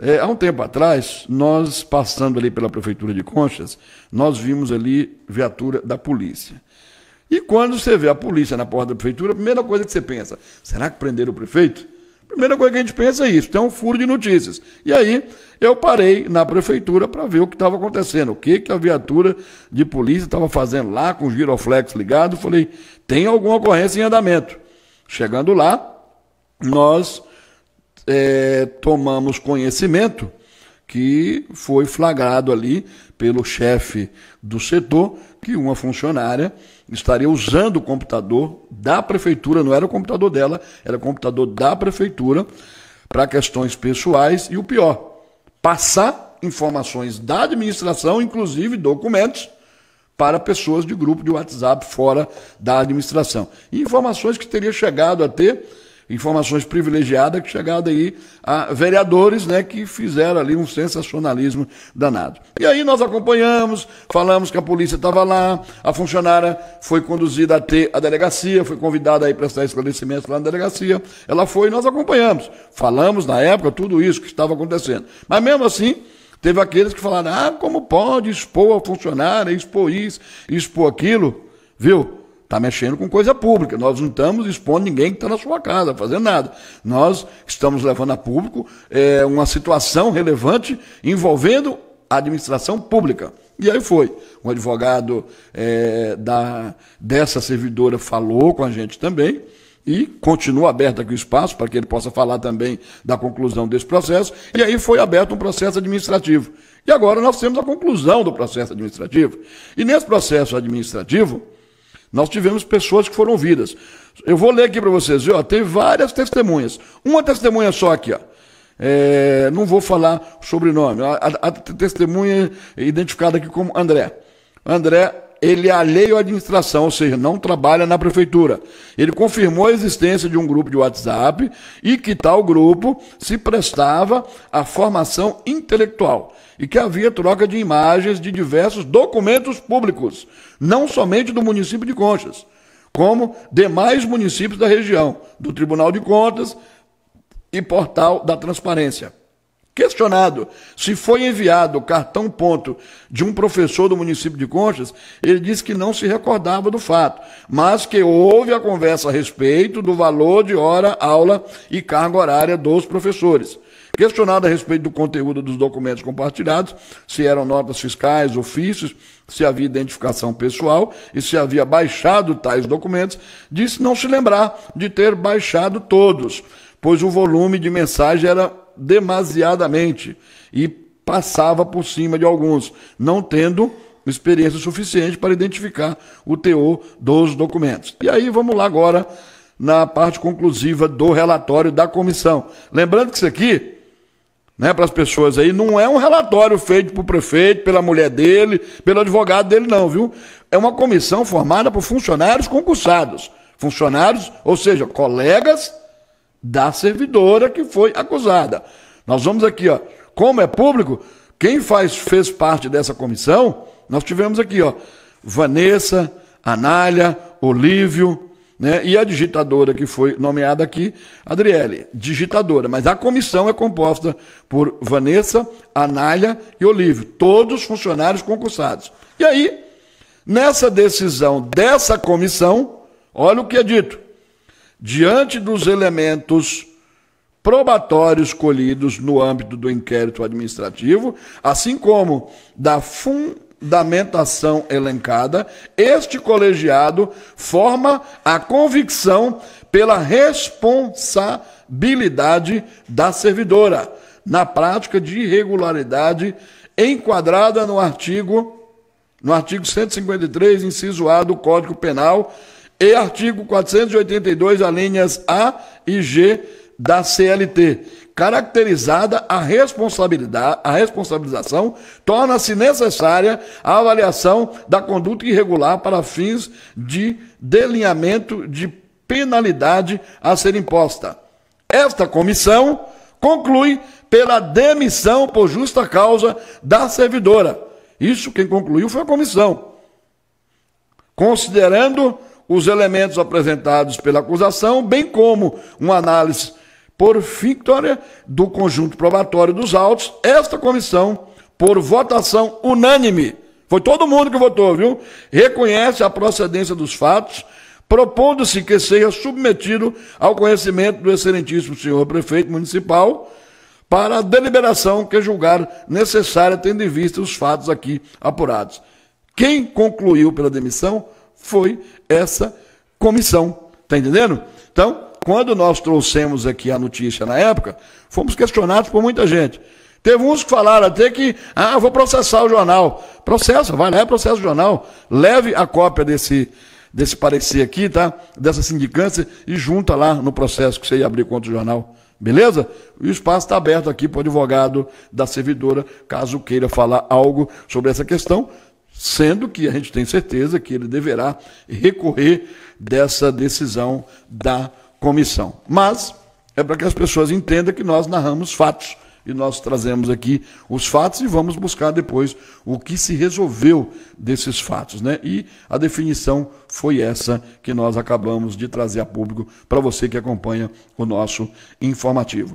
É, há um tempo atrás, nós passando ali pela Prefeitura de Conchas, nós vimos ali viatura da polícia. E quando você vê a polícia na porta da prefeitura, a primeira coisa que você pensa, será que prenderam o prefeito? A primeira coisa que a gente pensa é isso, tem um furo de notícias. E aí eu parei na prefeitura para ver o que estava acontecendo, o que, que a viatura de polícia estava fazendo lá com o giroflex ligado. Falei, tem alguma ocorrência em andamento. Chegando lá, nós é, tomamos conhecimento que foi flagrado ali pelo chefe do setor que uma funcionária estaria usando o computador da prefeitura, não era o computador dela, era o computador da prefeitura para questões pessoais e o pior, passar informações da administração, inclusive documentos, para pessoas de grupo de WhatsApp fora da administração. informações que teria chegado a ter informações privilegiadas que chegaram aí a vereadores né, que fizeram ali um sensacionalismo danado. E aí nós acompanhamos, falamos que a polícia estava lá, a funcionária foi conduzida até a delegacia, foi convidada aí para prestar esclarecimentos lá na delegacia. Ela foi e nós acompanhamos. Falamos na época tudo isso que estava acontecendo. Mas mesmo assim, teve aqueles que falaram: ah, como pode expor a funcionária, expor isso, expor aquilo, viu? está mexendo com coisa pública. Nós não estamos expondo ninguém que está na sua casa fazendo nada. Nós estamos levando a público é, uma situação relevante envolvendo a administração pública. E aí foi. O advogado é, da, dessa servidora falou com a gente também. E continua aberto aqui o espaço para que ele possa falar também da conclusão desse processo. E aí foi aberto um processo administrativo. E agora nós temos a conclusão do processo administrativo. E nesse processo administrativo, nós tivemos pessoas que foram ouvidas. Eu vou ler aqui para vocês, viu? Tem várias testemunhas. Uma testemunha só aqui, ó. É, não vou falar o sobrenome. A, a, a testemunha é identificada aqui como André. André ele é alheio à administração, ou seja, não trabalha na prefeitura. Ele confirmou a existência de um grupo de WhatsApp e que tal grupo se prestava à formação intelectual e que havia troca de imagens de diversos documentos públicos, não somente do município de Conchas, como demais municípios da região, do Tribunal de Contas e Portal da Transparência. Questionado se foi enviado o cartão ponto de um professor do município de Conchas, ele disse que não se recordava do fato, mas que houve a conversa a respeito do valor de hora, aula e carga horária dos professores. Questionado a respeito do conteúdo dos documentos compartilhados, se eram notas fiscais, ofícios, se havia identificação pessoal e se havia baixado tais documentos, disse não se lembrar de ter baixado todos, pois o volume de mensagem era demasiadamente e passava por cima de alguns, não tendo experiência suficiente para identificar o teor dos documentos. E aí vamos lá agora na parte conclusiva do relatório da comissão. Lembrando que isso aqui, né, para as pessoas aí, não é um relatório feito para o prefeito, pela mulher dele, pelo advogado dele, não, viu? É uma comissão formada por funcionários concursados. Funcionários, ou seja, colegas da servidora que foi acusada. Nós vamos aqui, ó, como é público, quem faz fez parte dessa comissão, nós tivemos aqui, ó, Vanessa, Anália, Olívio, né? E a digitadora que foi nomeada aqui, Adriele, digitadora, mas a comissão é composta por Vanessa, Anália e Olívio, todos funcionários concursados. E aí, nessa decisão dessa comissão, olha o que é dito diante dos elementos probatórios colhidos no âmbito do inquérito administrativo, assim como da fundamentação elencada, este colegiado forma a convicção pela responsabilidade da servidora na prática de irregularidade enquadrada no artigo no artigo 153, inciso A do Código Penal, e artigo 482, alíneas A e G da CLT. Caracterizada a responsabilidade, a responsabilização, torna-se necessária a avaliação da conduta irregular para fins de delinhamento de penalidade a ser imposta. Esta comissão conclui pela demissão por justa causa da servidora. Isso quem concluiu foi a comissão. Considerando os elementos apresentados pela acusação, bem como uma análise por porfictória do conjunto probatório dos autos, esta comissão, por votação unânime, foi todo mundo que votou, viu? Reconhece a procedência dos fatos, propondo-se que seja submetido ao conhecimento do excelentíssimo senhor prefeito municipal para a deliberação que julgar necessária, tendo em vista os fatos aqui apurados. Quem concluiu pela demissão foi essa comissão. Está entendendo? Então, quando nós trouxemos aqui a notícia na época, fomos questionados por muita gente. Teve uns que falaram até que, ah, vou processar o jornal. Processa, vai lá, processa o jornal. Leve a cópia desse, desse parecer aqui, tá? Dessa sindicância e junta lá no processo que você ia abrir contra o jornal. Beleza? O espaço está aberto aqui para o advogado da servidora, caso queira falar algo sobre essa questão sendo que a gente tem certeza que ele deverá recorrer dessa decisão da comissão. Mas é para que as pessoas entendam que nós narramos fatos e nós trazemos aqui os fatos e vamos buscar depois o que se resolveu desses fatos, né? E a definição foi essa que nós acabamos de trazer a público para você que acompanha o nosso informativo.